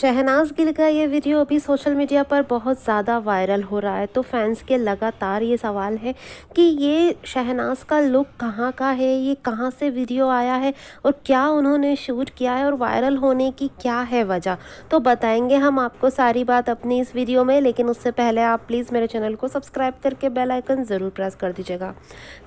शहनाज गिल का ये वीडियो अभी सोशल मीडिया पर बहुत ज़्यादा वायरल हो रहा है तो फैंस के लगातार ये सवाल है कि ये शहनाज का लुक कहाँ का है ये कहाँ से वीडियो आया है और क्या उन्होंने शूट किया है और वायरल होने की क्या है वजह तो बताएंगे हम आपको सारी बात अपनी इस वीडियो में लेकिन उससे पहले आप प्लीज़ मेरे चैनल को सब्सक्राइब करके बेलाइकन ज़रूर प्रेस कर दीजिएगा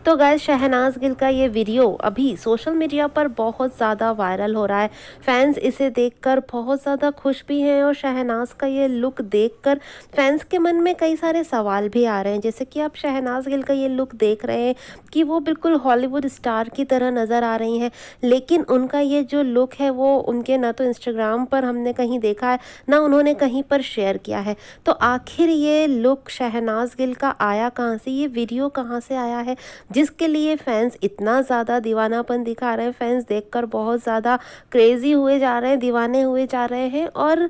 तो गाय शहनाज गिल का ये वीडियो अभी सोशल मीडिया पर बहुत ज़्यादा वायरल हो रहा है फैंस इसे देख बहुत ज़्यादा खुश खुश भी हैं और शहनाज का ये लुक देखकर फैंस के मन में कई सारे सवाल भी आ रहे हैं जैसे कि आप शहनाज गिल का ये लुक देख रहे हैं कि वो बिल्कुल हॉलीवुड स्टार की तरह नज़र आ रही हैं लेकिन उनका ये जो लुक है वो उनके ना तो इंस्टाग्राम पर हमने कहीं देखा है ना उन्होंने कहीं पर शेयर किया है तो आखिर ये लुक शहनाज गिल का आया कहाँ से ये वीडियो कहाँ से आया है जिसके लिए फैंस इतना ज़्यादा दीवानापन दिखा रहे हैं फैंस देखकर बहुत ज़्यादा क्रेज़ी हुए जा रहे हैं दीवाने हुए जा रहे हैं और और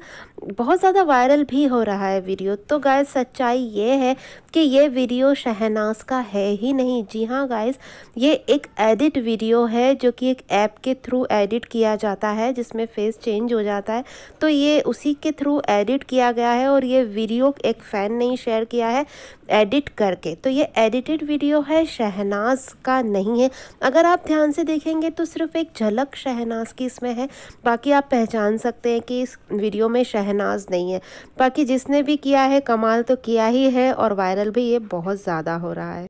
बहुत ज़्यादा वायरल भी हो रहा है वीडियो तो गाइस सच्चाई ये है कि ये वीडियो शहनाज का है ही नहीं जी हाँ गाइस ये एक एडिट वीडियो है जो कि एक ऐप के थ्रू एडिट किया जाता है जिसमें फेस चेंज हो जाता है तो ये उसी के थ्रू एडिट किया गया है और ये वीडियो एक फ़ैन ने ही शेयर किया है एडिट करके तो ये एडिटेड वीडियो है शहनाज का नहीं है अगर आप ध्यान से देखेंगे तो सिर्फ एक झलक शहनाज की इसमें है बाकी आप पहचान सकते हैं कि इस वीडियो में शहनाज नाज नहीं है बाकी जिसने भी किया है कमाल तो किया ही है और वायरल भी ये बहुत ज़्यादा हो रहा है